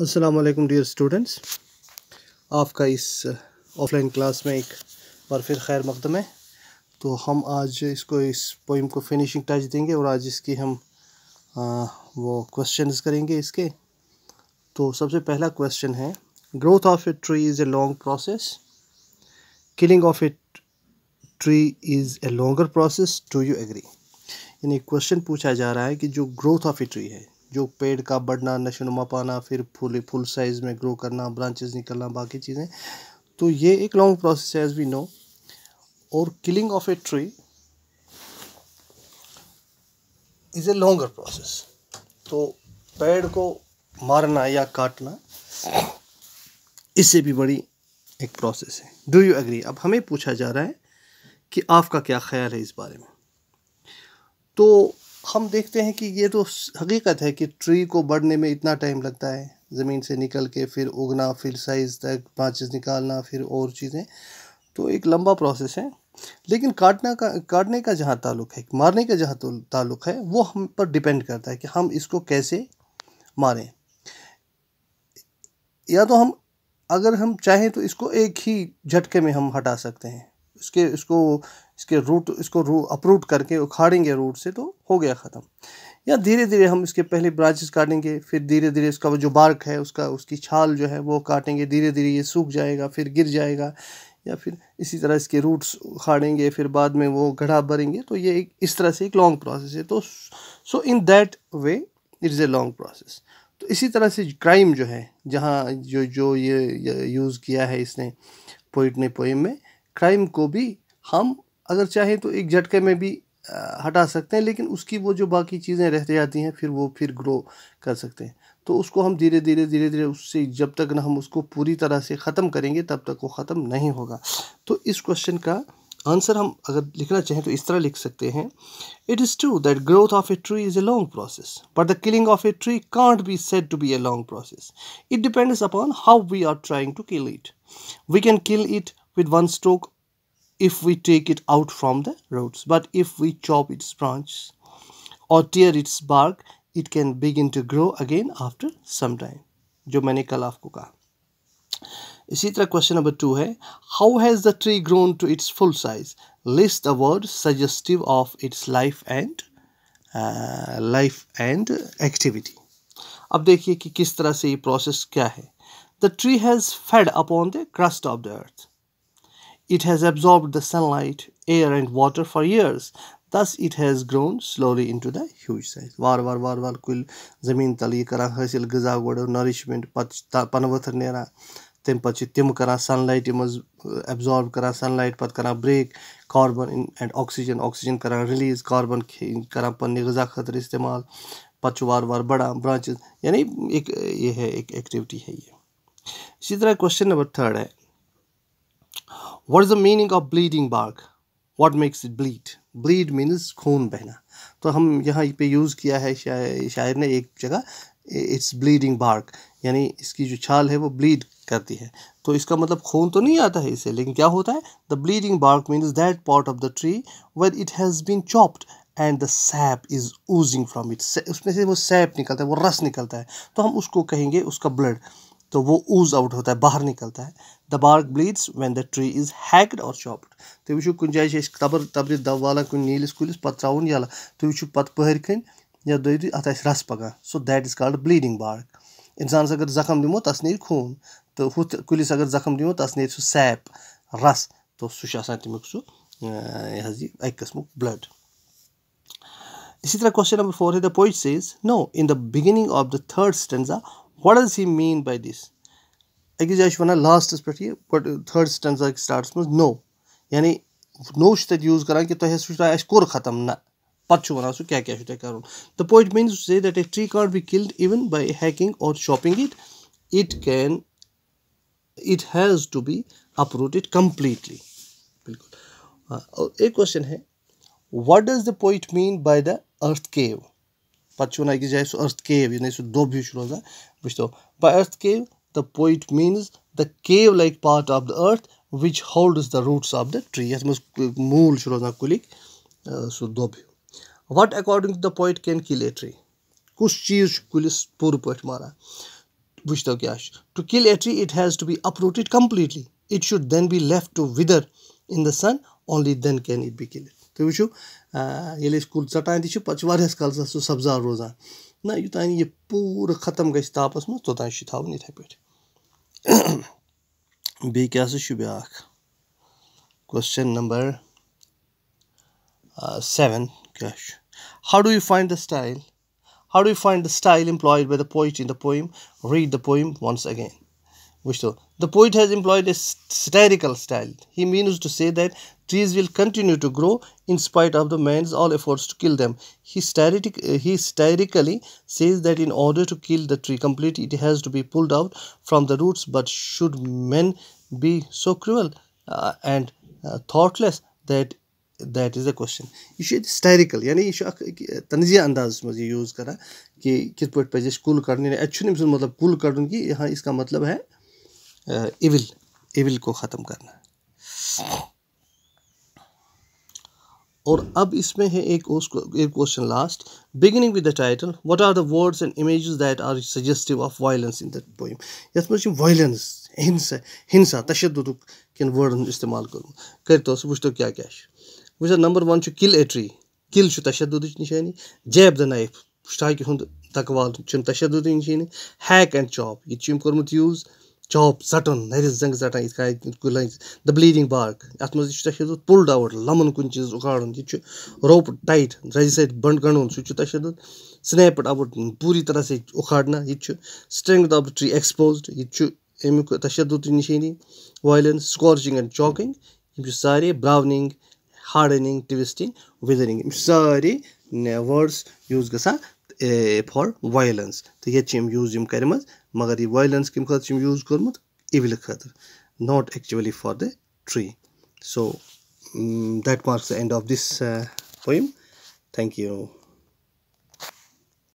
Aslam dear students आपका इस offline uh, class में एक बार फिर खैर मकदम है तो हम आज इसको इस पोइम को फिनिशिंग टच देंगे और आज इसकी हम आ, uh, वो क्वेश्चंस करेंगे इसके तो सबसे पहला क्वेश्चन है growth of a tree is a long process killing of a tree is a longer process do you agree यानी क्वेश्चन पूछा जा रहा है कि जो ग्रोथ ऑफ ए ट्री है जो पेड़ का बढ़ना नशोनुमा पाना फिर फूल फुल साइज़ में ग्रो करना ब्रांचेस निकलना बाकी चीज़ें तो ये एक लॉन्ग प्रोसेस है एज वी नो और killing of a tree is a longer process तो पेड़ को मारना या काटना इससे भी बड़ी एक प्रोसेस है डू यू एग्री अब हमें पूछा जा रहा है कि आपका क्या ख्याल है इस बारे में तो हम देखते हैं कि ये तो हकीकत है कि ट्री को बढ़ने में इतना टाइम लगता है ज़मीन से निकल के फिर उगना फिर साइज़ तक पाँचेज निकालना फिर और चीज़ें तो एक लंबा प्रोसेस है लेकिन काटना का काटने का जहाँ ताल्लुक है मारने का जहाँ तो, ताल्लुक है वो हम पर डिपेंड करता है कि हम इसको कैसे मारें या तो हम अगर हम चाहें तो इसको एक ही झटके में हम हटा सकते हैं इसके इसको इसके रूट इसको रू अपरूट करके उखाड़ेंगे रूट से तो हो गया ख़त्म या धीरे धीरे हम इसके पहले ब्रांचेस काटेंगे फिर धीरे धीरे इसका जो बार्क है उसका उसकी छाल जो है वो काटेंगे धीरे धीरे ये सूख जाएगा फिर गिर जाएगा या फिर इसी तरह इसके रूट्स उखाड़ेंगे फिर बाद में वो गढ़ा भरेंगे तो ये एक इस तरह से एक लॉन्ग प्रोसेस है तो so in that way it is a long process तो इसी तरह से क्राइम जो है जहाँ जो जो ये यूज़ किया है इसने पोइट ने पोइम में क्राइम को भी हम अगर चाहें तो एक झटके में भी हटा सकते हैं लेकिन उसकी वो जो बाकी चीज़ें रह जाती हैं फिर वो फिर ग्रो कर सकते हैं तो उसको हम धीरे धीरे धीरे धीरे उससे जब तक ना हम उसको पूरी तरह से ख़त्म करेंगे तब तक वो ख़त्म नहीं होगा तो इस क्वेश्चन का आंसर हम अगर लिखना चाहें तो इस तरह लिख सकते हैं it is true that growth of a tree is a long process but the killing of a tree can't be said to be a long process it depends upon how we are trying to kill it we can kill it with one stroke if we take it out from the roots but if we chop its branches or tear its bark it can begin to grow again after some time jo maine kal aapko kaha isi tarah question number 2 hai how has the tree grown to its full size list the words suggestive of its life and uh, life and activity अब देखिए कि किस तरह से ये process The the tree has fed upon the crust of the earth It has absorbed the sunlight, air and water for years. Thus it has grown slowly into the huge size. وار وار وار وار کُلۍ زٔمیٖن تَل یہِ کَران حٲصِل غذا گۄڈٕ نٔرِشمٮ۪نٛٹ پَتہٕ چھِ پَنہٕ ؤتھٕر نیران تَمہِ پَتہٕ چھِ تِم کَران سَن لایٹہِ منٛز ایبزارب کَران سَن لایٹ پَتہٕ کَران break carbon and oxygen oxygen کَران رِلیٖز کاربن کَران پنٕنہِ غذا خٲطرٕ اِستعمال پَتہٕ چھُ وارٕ وارٕ بَڑان برٛانچِز یعنی ایک یہِ ہے ایک ایکٹیوِٹی ہے یہِ इसी तरह क्वेश्चन नंबर थर्ड है What is the meaning of bleeding bark? What makes it bleed? Bleed means खून बहना तो हम यहाँ पे यूज़ किया है शायर, शायर ने एक जगह इट्स ब्लीडिंग बार्क यानी इसकी जो छाल है वो ब्लीड करती है तो इसका मतलब खून तो नहीं आता है इसे लेकिन क्या होता है the bleeding bark means that part of the tree where it has been chopped and the sap is oozing from it उसमें से वो सैप निकलता है वो रस निकलता है तो हम उसको कहेंगे उसका ब्लड तो वो ऊज आउट होता है बाहर निकलता है The bark bleeds when the tree is hacked or chopped. تُہۍ وٕچھِو کُنہِ جایہِ چھِ أسۍ تبر تبرِ دَب والان کُنہِ نیٖلِس کُلِس پَتہٕ ترٛاوُن یَلہٕ تُہۍ وٕچھِو پَتہٕ پٔہرۍ کھٔنۍ یا دٔیِو تُہۍ اَتھ آسہِ رَس پَکان so that is called bleeding bark اِنسانَس اگر زخم دِمو تَس نیرِ خوٗن تہٕ ہُتھ کُلِس اگر زخم دِمو تَس نیرِ سُہ سیپ رَس تو سُہ چھُ آسان تَمیُک سُہ یہِ حظ یہِ اَکہِ قٕسمُک بٕلَڈ اسی طرح کوسچن نمبر فور ہے the poet says no in the beginning of the تھٲڈ stanza what does he mean by this أکِس جایہِ چھِ وَنان لاسٹَس پٮ۪ٹھ یہِ گۄڈٕ تھٲڈ سٹینزا سٹاٹَس منٛز نو یعنی نو چھُ تَتہِ یوٗز کَران کہِ تۄہہِ حظ چھُ اَسہِ کوٚر ختم نہ پَتہٕ چھُ وَنان سُہ کیٛاہ کیٛاہ چھُ تۄہہِ کَرُن the poet means say that a tree can't be killed even by hacking or chopping it it can it has to be uprooted completely बिल्कुल और एक क्वेश्चन है what does the poet mean by the earth cave पत वनान अकिस जाए सो अर्थ केव यानी सो दोब हूँ रोजान बुझतो by earth cave the poet means the cave like part of the earth which holds the roots of the tree यَتھ منٛز موٗل چھُ روزان کُلِک سُہ دۄب ہیوٗ what according to the poet can kill a tree کُس چیٖز چھُ کُلِس پوٗرٕ پٲٹھۍ ماران وٕچھتو کیٛاہ چھُ to kill a tree it has to be uprooted completely it should then be left to wither in the sun only then can it be kill تُہۍ وٕچھِو ییٚلہِ أسۍ کُل ژَٹان تہِ چھِ پَتہٕ چھُ واریاہَس کالَس سُہ سبزار روزان نہ یوٚتانۍ یہِ پوٗرٕ ختم گژھِ تاپَس منٛز توٚتانۍ چھُ تھاوُن یِتھَے پٲٹھۍ بیٚیہِ کیٛاہ سا چھُ بیٛاکھ کوسچَن نمبر سٮ۪وَن کیٛاہ چھُ how do you find the style how do you find the style implied by the poet in the poem read the poem once again وٕچھتو the poet has employed a satirical style. He means to say that trees will continue to grow in spite of the man's all efforts to kill them. He, satirically says that in order to kill the tree completely, it has to be pulled out from the roots. But should men be so cruel uh, and uh, thoughtless that that is is question. Question यह यानी यह तनजिया अंदाज मज use करा कि कित पे पजि कुल कड़ अत मतलब कुल कड़ कि हाँ इसका मतलब है इविल इविल को ख़त्म करना है और अब इसमें है एक question last beginning with the title what are the words and images that are suggestive of violence in that poem yes violence हिंसा हिंसा तशद किन वर्डन इस्तेमाल करूँ तो, कर तो वो क्या क्या वो number one kill a tree kill तशद निशानी जैब द नाइफ टाकि हूँ तकवाल तशद निशानी हैक एंड चॉप यह कर्मुत यूज़ چاپ ژٹان نَرِ زنٛگ ژَٹان یِتھ کٔنۍ دَ بٕلیٖڈِنٛگ باک یَتھ منٛز یہِ چھُ تۄہہِ شیٖدُت پُلڈ آوُٹ لَمُن کُنہِ چیٖز اُکاڑُن یہِ چھُ روپ ٹایٹ رَزِ سۭتۍ بنٛڈ گنٛڈُن سُہ چھُ تۄہہِ شیٖدُت سٕنیپ اِٹ اَوُٹ پوٗری طرح سے اُکھاڑنا یہِ تہِ چھُ سٹرٛنٛگتھ آف ٹرٛی ایٚکسپوزڈ یہِ تہِ چھُ اَمیُک تشدُدٕچ نِشٲنی وایلٮ۪نٕس سکارچِنٛگ اینٛڈ چاکِنٛگ یِم چھِ سارے برٛاونِنٛگ ہاڈنِنٛگ ٹِوِسٹِنٛگ وِدرِنٛگ یِم چھِ سارے وٲڈٕس یوٗز گژھان فار وایلنس تہٕ ییٚتہِ چھِ أمۍ یوٗز یِم کَرِمَژ مگر یہِ وایلَنس کَمہِ خٲطرٕ چھِ أمۍ یوٗز کوٚرمُت اِولہِ خٲطرٕ not actually for the tree so that marks the end of this poem thank you